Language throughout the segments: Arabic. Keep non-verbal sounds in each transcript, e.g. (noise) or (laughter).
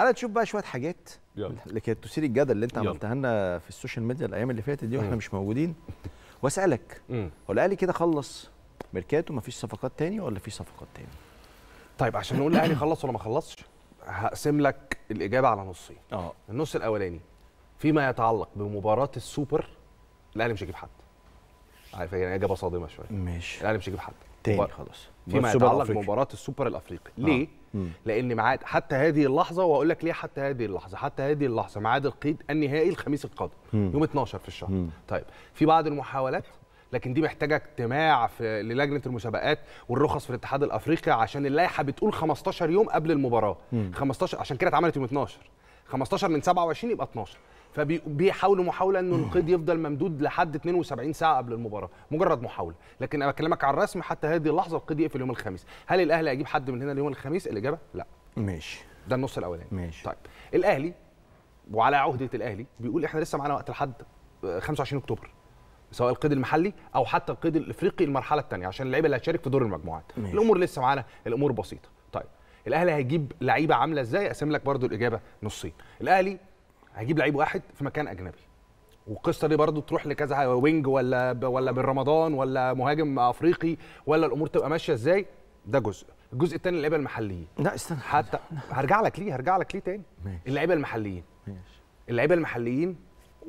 انا تشوف بقى شويه حاجات لكي تثير الجدل اللي انت عملتها لنا في السوشيال ميديا الايام اللي فاتت دي واحنا مش موجودين واسالك هو الاهلي كده خلص ميركاتو مفيش صفقات تاني ولا في صفقات تاني؟ طيب عشان نقول الاهلي خلص ولا ما خلصش هقسم لك الاجابه على نصين اه النص الاولاني فيما يتعلق بمباراه السوبر الاهلي مش هيجيب حد عارف إيه؟ يعني اجابه صادمه شويه ماشي الاهلي مش هيجيب حد تاني خلاص فيما يتعلق بمباراه السوبر الافريقي آه. ليه آه. لان ميعاد حتى هذه اللحظه واقول لك ليه حتى هذه اللحظه حتى هذه اللحظه ميعاد القيد النهائي الخميس القادم مم. يوم 12 في الشهر مم. طيب في بعض المحاولات لكن دي محتاجه اجتماع في للجنه المسابقات والرخص في الاتحاد الافريقي عشان اللائحه بتقول 15 يوم قبل المباراه مم. 15 عشان كده اتعملت يوم 12 15 من 27 يبقى 12 فبيحاولوا محاوله انه القيد يفضل ممدود لحد 72 ساعه قبل المباراه مجرد محاوله لكن انا بكلمك على الرسم حتى هذه اللحظه القيد يقفل يوم الخميس هل الاهلي هيجيب حد من هنا ليوم الخميس الاجابه لا ماشي ده النص الاولاني ماشي طيب الاهلي وعلى عهده الاهلي بيقول احنا لسه معانا وقت لحد 25 آه، اكتوبر سواء القيد المحلي او حتى القيد الافريقي المرحله الثانيه عشان اللعيبه اللي هتشارك في دور المجموعات ماشي. الامور لسه معانا الامور بسيطه الاهلي هيجيب لعيبه عامله ازاي اقسم لك برضو الاجابه نصين الاهلي هيجيب لعيب واحد في مكان اجنبي والقصه دي برضو تروح لكذا وينج ولا ولا بن رمضان ولا مهاجم افريقي ولا الامور تبقى ماشيه ازاي ده جزء الجزء الثاني اللعيبه المحليين لا استنى حتى هرجع لك ليه هرجع لك ليه تاني اللعيبه المحليين ماشي اللعيبه المحليين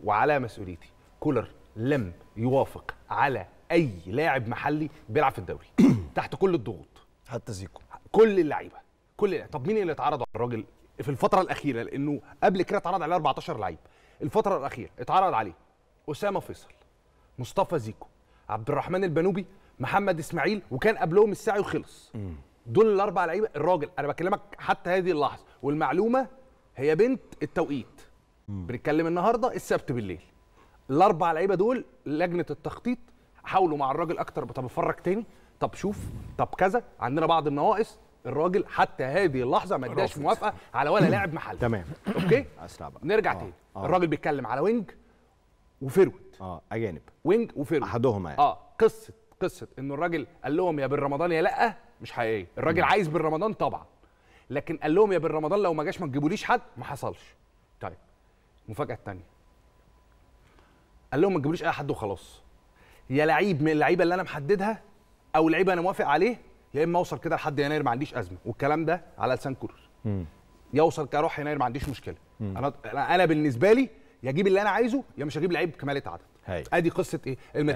وعلى مسؤوليتي كولر لم يوافق على اي لاعب محلي بيلعب في الدوري (coughs) تحت كل الضغوط حتى زيكو كل اللعيبه كل طب مين اللي اتعرض على الراجل في الفتره الاخيره لانه قبل كده اتعرض عليه 14 لعيب الفتره الاخيره اتعرض عليه اسامه فيصل مصطفى زيكو عبد الرحمن البنوبي محمد اسماعيل وكان قبلهم السعي وخلص دول الاربع لعيبه الراجل انا بكلمك حتى هذه اللحظه والمعلومه هي بنت التوقيت بنتكلم النهارده السبت بالليل الاربع لعيبه دول لجنه التخطيط حاولوا مع الراجل اكتر طب اتفرج تاني طب شوف طب كذا عندنا بعض النواقص الراجل حتى هذه اللحظه ما اداش موافقه على ولا لاعب (clears throat) محلي تمام اوكي (clears throat) اسرع بقى نرجع آه. تاني آه. الراجل بيتكلم على وينج وفيرود اه اجانب وينج وفيرود احدهما يعني. اه قصه قصه انه الراجل قال لهم يا بن رمضان يا لا مش حقيقيه الراجل عايز بن رمضان طبعا لكن قال لهم يا بن رمضان لو ما جاش ما تجيبوليش حد ما حصلش طيب المفاجاه الثانيه قال لهم ما تجيبوليش اي حد وخلاص يا لعيب من اللعيبه اللي انا محددها او لعيب انا موافق عليه يا اما اوصل كده لحد يناير ما عنديش ازمه والكلام ده على لسان كروس يوصل كروح يناير ما عنديش مشكله مم. انا انا بالنسبه لي يجيب اللي انا عايزه يا مش هجيب لعيب كماله عدد هي. ادي قصه ايه الميركاتو